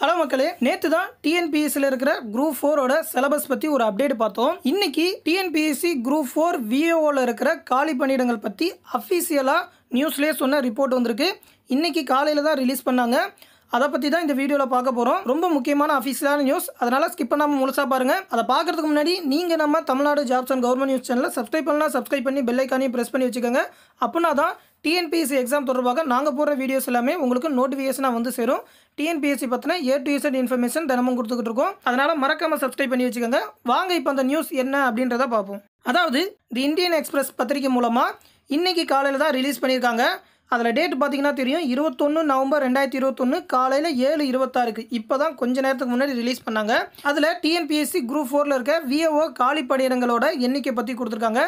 hello மக்களே நேற்று தான் டிஎன்பிஎஸ்சியில் இருக்கிற குரூப் ஃபோரோட சிலபஸ் பற்றி ஒரு அப்டேட் பார்த்தோம் இன்னைக்கு டிஎன்பிஎஸ்சி குரூப் ஃபோர் விஏஓவில் இருக்கிற காலி பணியிடங்கள் பற்றி அஃபிஷியலாக நியூஸ்லேயே சொன்ன ரிப்போர்ட் வந்திருக்கு இன்றைக்கி காலையில் தான் ரிலீஸ் பண்ணாங்க அதை பற்றி தான் இந்த வீடியோவில் பார்க்க போகிறோம் ரொம்ப முக்கியமான அஃபீஷியலான நியூஸ் அதனால் ஸ்கிப் பண்ணாமல் முழுசாக பாருங்கள் அதை பார்க்குறதுக்கு முன்னாடி நீங்கள் நம்ம Tamil Nadu jobs and government news சேனலில் சப்ஸ்கிரைப் பண்ணலாம் சப்ஸ்கிரைப் பண்ணி பெல்லைக்கானையும் பிரஸ் பண்ணி வச்சுக்கோங்க அப்படின்னா தான் டிஎன்பிஎஸ்சி எக்ஸாம் தொடர்பாக நாங்கள் போகிற வீடியோஸ் எல்லாமே உங்களுக்கு நோட்டிஃபிகேஷனாக வந்து சேரும் டிஎன்பிஎஸ்சி பற்றின ஏ டு இசட் இன்ஃபர்மேஷன் தினமும் கொடுத்துக்கிட்டு இருக்கோம் அதனால் மறக்காமல் சப்ஸ்கிரைப் பண்ணி வச்சுக்கோங்க வாங்க இப்போ அந்த நியூஸ் என்ன அப்படின்றத பார்ப்போம் அதாவது தி இந்தியன் எக்ஸ்பிரஸ் பத்திரிகை மூலமாக இன்றைக்கி காலையில் தான் ரிலீஸ் பண்ணியிருக்காங்க அதில் டேட் பார்த்தீங்கன்னா தெரியும் இருபத்தொன்று நவம்பர் ரெண்டாயிரத்தி இருபத்தொன்று காலையில் ஏழு இருபத்தாறுக்கு இப்போ தான் கொஞ்ச நேரத்துக்கு முன்னாடி ரிலீஸ் பண்ணாங்க அதில் டிஎன்பிஎஸ்சி குரூப் ஃபோரில் இருக்க விஏஓ காலி பணியிடங்களோட எண்ணிக்கை பற்றி கொடுத்துருக்காங்க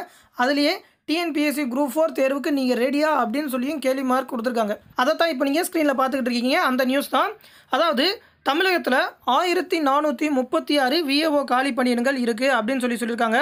அதுலேயே டிஎன்பிஎஸ்சி குரூப் ஃபோர் தேர்வுக்கு நீங்கள் ரெடியா அப்படின்னு சொல்லியும் கேள்வி மார்க் கொடுத்துருக்காங்க அதை தான் இப்போ நீங்கள் ஸ்க்ரீனில் பார்த்துக்கிட்டு இருக்கீங்க அந்த நியூஸ் தான் அதாவது தமிழகத்தில் ஆயிரத்தி நானூற்றி முப்பத்தி ஆறு விஏஓ காலி பணியிடங்கள் இருக்குது அப்படின்னு சொல்லி சொல்லியிருக்காங்க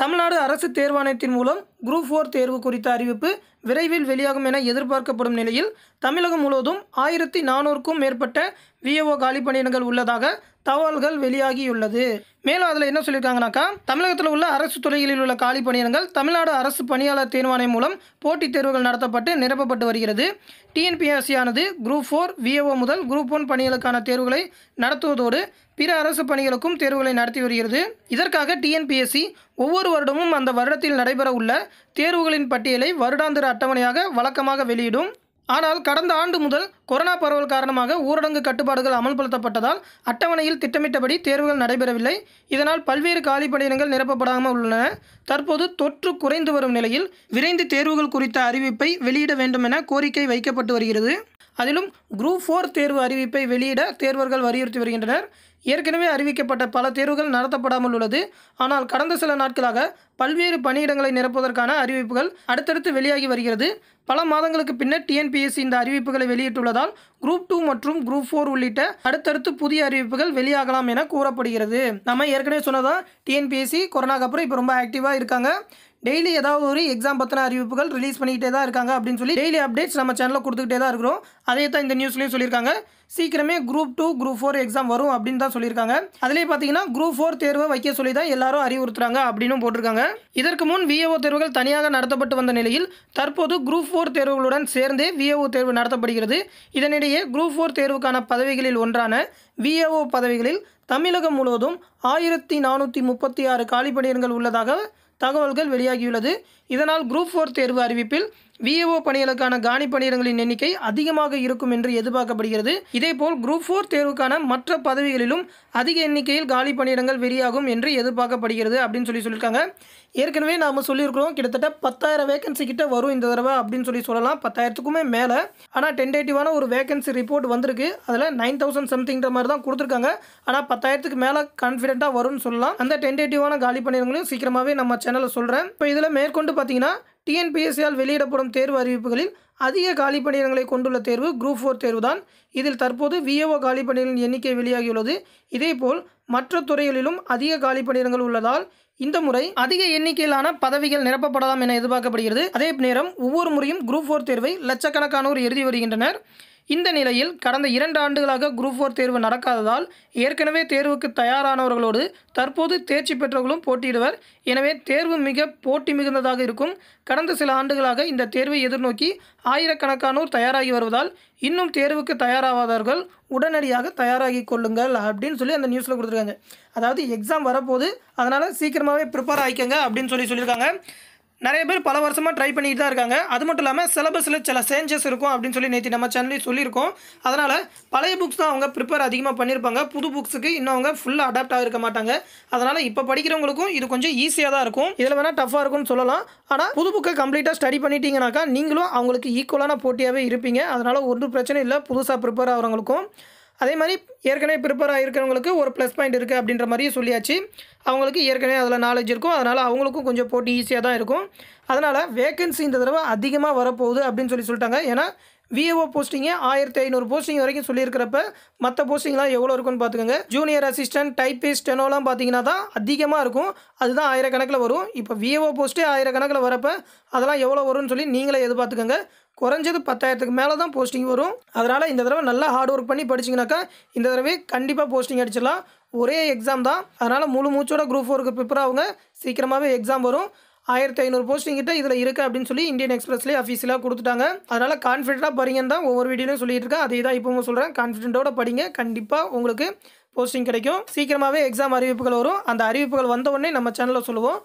தமிழ்நாடு அரசு தேர்வாணையத்தின் மூலம் குரூப் ஃபோர் தேர்வு குறித்த அறிவிப்பு விரைவில் வெளியாகும் என எதிர்பார்க்கப்படும் நிலையில் தமிழகம் முழுவதும் ஆயிரத்தி நானூறுக்கும் மேற்பட்ட விஏஓ காலி உள்ளதாக தகவல்கள் வெளியாகியுள்ளது மேலும் அதில் என்ன சொல்லியிருக்காங்கனாக்கா தமிழகத்தில் உள்ள அரசு துறைகளில் உள்ள காலி பணியிடங்கள் தமிழ்நாடு அரசு பணியாளர் தேர்வாணையம் மூலம் போட்டித் தேர்வுகள் நடத்தப்பட்டு நிரப்பப்பட்டு வருகிறது டிஎன்பிஎஸ்சி ஆனது குரூப் ஃபோர் விஏஓ முதல் குரூப் ஒன் பணிகளுக்கான தேர்வுகளை நடத்துவதோடு பிற அரசு பணிகளுக்கும் தேர்வுகளை நடத்தி வருகிறது இதற்காக டிஎன்பிஎஸ்சி ஒவ்வொரு வருடமும் அந்த வருடத்தில் நடைபெற உள்ள தேர்வுகளின் பட்டியலை வருடாந்திர அட்டவணையாக வழக்கமாக வெளியிடும் ஆனால் கடந்த ஆண்டு முதல் கொரோனா பரவல் காரணமாக ஊரடங்கு கட்டுப்பாடுகள் அமல்படுத்தப்பட்டதால் அட்டவணையில் திட்டமிட்டபடி தேர்வுகள் நடைபெறவில்லை இதனால் பல்வேறு காலி நிரப்பப்படாமல் உள்ளன தற்போது தொற்று குறைந்து வரும் நிலையில் விரைந்து தேர்வுகள் குறித்த அறிவிப்பை வெளியிட வேண்டும் என கோரிக்கை வைக்கப்பட்டு வருகிறது அதிலும் குரூப் ஃபோர் தேர்வு அறிவிப்பை வெளியிட தேர்வர்கள் வலியுறுத்தி வருகின்றனர் ஏற்கனவே அறிவிக்கப்பட்ட பல தேர்வுகள் நடத்தப்படாமல் உள்ளது ஆனால் கடந்த சில நாட்களாக பல்வேறு பணியிடங்களை நிரப்புவதற்கான அறிவிப்புகள் அடுத்தடுத்து வெளியாகி வருகிறது பல மாதங்களுக்கு பின்னர் டிஎன்பிஎஸ்சி இந்த அறிவிப்புகளை வெளியிட்டுள்ளதால் இருப்பதால் குரூப் டூ மற்றும் குரூப் ஃபோர் உள்ளிட்ட அடுத்தடுத்து புதிய அறிவிப்புகள் வெளியாகலாம் என கூறப்படுகிறது நம்ம ஏற்கனவே சொன்னதான் டிஎன்பிஎஸ்சி கொரோனாக்கு அப்புறம் இப்போ ரொம்ப ஆக்டிவாக இருக்காங்க டெய்லி ஏதாவது ஒரு எக்ஸாம் பற்றின அறிவிப்புகள் ரிலீஸ் பண்ணிக்கிட்டே தான் இருக்காங்க அப்படின்னு சொல்லி டெய்லி அப்டேட்ஸ் நம்ம சேனலில் கொடுத்துக்கிட்டே தான் இருக்கிறோம் அதே தான் இந்த நியூஸ்லேயும் சொல்லியிருக்காங்க சீக்கிரமே group two group four exam வரும் அப்படின்னு தான் சொல்லியிருக்காங்க அதிலேயே பார்த்தீங்கன்னா குரூப் ஃபோர் தேர்வை வைக்க சொல்லி தான் எல்லாரும் அறிவுறுத்துறாங்க அப்படின்னு போட்டிருக்காங்க இதற்கு முன் விஏஓ தேர்வுகள் தனியாக நடத்தப்பட்டு வந்த நிலையில் தற்போது குரூப் ஃபோர் தேர்வுகளுடன் சேர்ந்தே விஏஓ தேர்வு நடத்தப்படுகிறது இதனிடையே குரூப் ஃபோர் தேர்வுக்கான பதவிகளில் ஒன்றான விஏஓ பதவிகளில் தமிழகம் முழுவதும் ஆயிரத்தி நானூற்றி முப்பத்தி ஆறு காலி உள்ளதாக தகவல்கள் வெளியாகியுள்ளது இதனால் குரூப் ஃபோர் தேர்வு அறிவிப்பில் விஏஓ பணிகளுக்கான காணி பணியிடங்களின் எண்ணிக்கை அதிகமாக இருக்கும் என்று எதிர்பார்க்கப்படுகிறது இதேபோல் குரூப் ஃபோர் தேர்வுக்கான மற்ற பதவிகளிலும் அதிக எண்ணிக்கையில் காலி பணியிடங்கள் வெளியாகும் என்று எதிர்பார்க்கப்படுகிறது அப்படின்னு சொல்லி சொல்லியிருக்காங்க ஏற்கனவே நாம் சொல்லியிருக்கிறோம் கிட்டத்தட்ட பத்தாயிரம் வேகன்சி கிட்ட வரும் இந்த தடவை அப்படின்னு சொல்லி சொல்லலாம் பத்தாயிரத்துக்குமே மேலே ஆனால் டென்டேட்டிவான ஒரு வேகன்சி ரிப்போர்ட் வந்திருக்கு அதில் நைன் தௌசண்ட் சம்திங்ற மாதிரி தான் கொடுத்துருக்காங்க ஆனால் பத்தாயிரத்துக்கு மேலே கான்ஃபிடென்ட்டாக வரும்னு சொல்லலாம் அந்த டென்டேட்டிவான காலி பணியிடங்களையும் சீக்கிரமாகவே நம்ம சேனலில் சொல்கிறேன் இப்போ இதில் மேற்கொண்டு பார்த்தீங்கன்னா டிஎன்பிஎஸ்சியால் வெளியிடப்படும் தேர்வு அறிவிப்புகளில் அதிக காலி பணியிடங்களை கொண்டுள்ள தேர்வு குரூப் ஃபோர் தேர்வு தான் இதில் தற்போது விஏஓ காலி எண்ணிக்கை வெளியாகியுள்ளது இதேபோல் மற்ற துறைகளிலும் அதிக காலிப்பணியிடங்கள் உள்ளதால் இந்த முறை அதிக எண்ணிக்கையிலான பதவிகள் நிரப்பப்படலாம் என எதிர்பார்க்கப்படுகிறது அதே நேரம் ஒவ்வொரு முறையும் குரூப் ஃபோர் தேர்வை லட்சக்கணக்கானோர் எழுதி வருகின்றனர் இந்த நிலையில் கடந்த இரண்டு ஆண்டுகளாக குரூப் ஃபோர் தேர்வு நடக்காததால் ஏற்கனவே தேர்வுக்கு தயாரானவர்களோடு தற்போது தேர்ச்சி பெற்றவர்களும் போட்டியிடுவர் எனவே தேர்வு மிக போட்டி மிகுந்ததாக இருக்கும் கடந்த சில ஆண்டுகளாக இந்த தேர்வை எதிர்நோக்கி ஆயிரக்கணக்கானோர் தயாராகி வருவதால் இன்னும் தேர்வுக்கு தயாராகாதவர்கள் உடனடியாக தயாராகி கொள்ளுங்கள் அப்படின்னு சொல்லி அந்த நியூஸில் கொடுத்துருக்காங்க அதாவது எக்ஸாம் வரப்போகுது அதனால் சீக்கிரமாகவே ப்ரிப்பேர் ஆகிக்கங்க அப்படின்னு சொல்லி சொல்லியிருக்காங்க நிறைய பேர் பல வருஷமாக ட்ரை பண்ணிட்டு தான் இருக்காங்க அது மட்டும் இல்லாமல் சிலபஸில் சில சேஞ்சஸ் இருக்கும் அப்படின்னு சொல்லி நேற்று நம்ம சேனல்லையும் சொல்லியிருக்கோம் அதனால் பழைய புக்ஸ் தான் அவங்க ப்ரிப்பேர் அதிகமாக பண்ணியிருப்பாங்க புது புக்ஸுக்கு இன்னும் அவங்க ஃபுல்லாக அடாப்ட் ஆகிருக்க மாட்டாங்க அதனால் இப்போ படிக்கிறவங்களுக்கும் இது கொஞ்சம் ஈஸியாக தான் இருக்கும் இதில் வேணால் டஃப்பாக இருக்கும்னு சொல்லலாம் ஆனால் புது புக்கை கம்ப்ளீட்டாக ஸ்டடி பண்ணிட்டீங்கனாக்கா நீங்களும் அவங்களுக்கு ஈக்குவலான போட்டியாகவே இருப்பீங்க அதனால் ஒன்றும் பிரச்சனை இல்லை புதுசாக ப்ரிப்பேர் ஆகிறவங்களுக்கும் அதே மாதிரி ஏற்கனவே ப்ரிப்பேர் ஆகிருக்கிறவங்களுக்கு ஒரு ப்ளஸ் பாயிண்ட் இருக்குது அப்படின்ற மாதிரியும் சொல்லியாச்சு அவங்களுக்கு ஏற்கனவே அதில் நாலேஜ் இருக்கும் அதனால் அவங்களுக்கும் கொஞ்சம் போட்டி ஈஸியாக தான் இருக்கும் அதனால் வேகன்சி இந்த தடவை அதிகமாக வரப்போகுது அப்படின்னு சொல்லி சொல்லிட்டாங்க ஏன்னா விஏஓ போஸ்டிங் ஆயிரத்தி ஐநூறு போஸ்டிங் வரைக்கும் சொல்லியிருக்கிறப்ப மற்ற போஸ்டிங்லாம் எவ்வளோ இருக்குன்னு பார்த்துக்கோங்க ஜூனியர் அசிஸ்டன்ட் டைப்பிஸ்ட் டெனோலாம் பார்த்தீங்கன்னா தான் அதிகமாக இருக்கும் அதுதான் ஆயிரக்கணக்கில் வரும் இப்போ விஏஓ போஸ்ட்டே ஆயிரக்கணக்கில் வரப்போ அதெல்லாம் எவ்வளோ வரும்னு சொல்லி நீங்களே எதிர்பார்த்துக்கோங்க குறைஞ்சது பத்தாயிரத்துக்கு மேலே தான் போஸ்டிங் வரும் அதனால் இந்த தடவை நல்லா ஹார்ட் ஒர்க் பண்ணி படிச்சிங்கனாக்கா இந்த தடவை கண்டிப்பாக போஸ்டிங் அடிச்சிடலாம் ஒரே எக்ஸாம் தான் அதனால் முழு மூச்சோட குரூப் ஒர்க்கு ப்ரிப்பர் ஆகுங்க சீக்கிரமாகவே எக்ஸாம் வரும் ஆயிரத்தி ஐநூறு போஸ்டிங் கிட்ட இதில் இருக்குது அப்படின்னு சொல்லி இந்தியன் எக்ஸ்பிரஸ்லேயே அஃபீஷியலாக கொடுத்துட்டாங்க அதனால் கான்ஃபிடென்ட்டாக படிங்கன்னு தான் ஒவ்வொரு வீடியோலையும் சொல்லிட்டு இருக்கேன் அதே தான் இப்போவும் சொல்கிறேன் கான்ஃபிடென்ட்டோட படிங்க கண்டிப்பாக உங்களுக்கு போஸ்டிங் கிடைக்கும் சீக்கிரமாகவே எக்ஸாம் அறிவிப்புகள் வரும் அந்த அறிவிப்புகள் வந்த உடனே நம்ம சேனலில் சொல்லுவோம்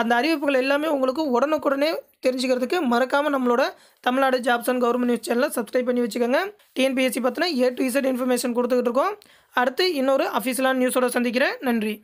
அந்த அறிவிப்புகள் எல்லாமே உங்களுக்கு உடனுக்குடனே தெரிஞ்சுக்கிறதுக்கு மறக்காமல் நம்மளோட Tamil Nadu jobs and government news சேனலை சப்ஸ்கிரைப் பண்ணி வச்சுக்கோங்க டிஎன்பிஎஸ்சி பற்றின ஏ டு இசட் இன்ஃபர்மேஷன் கொடுத்துக்கிட்டு இருக்கோம் அடுத்து இன்னொரு அஃபீஷியலான நியூஸோட சந்திக்கிறேன் நன்றி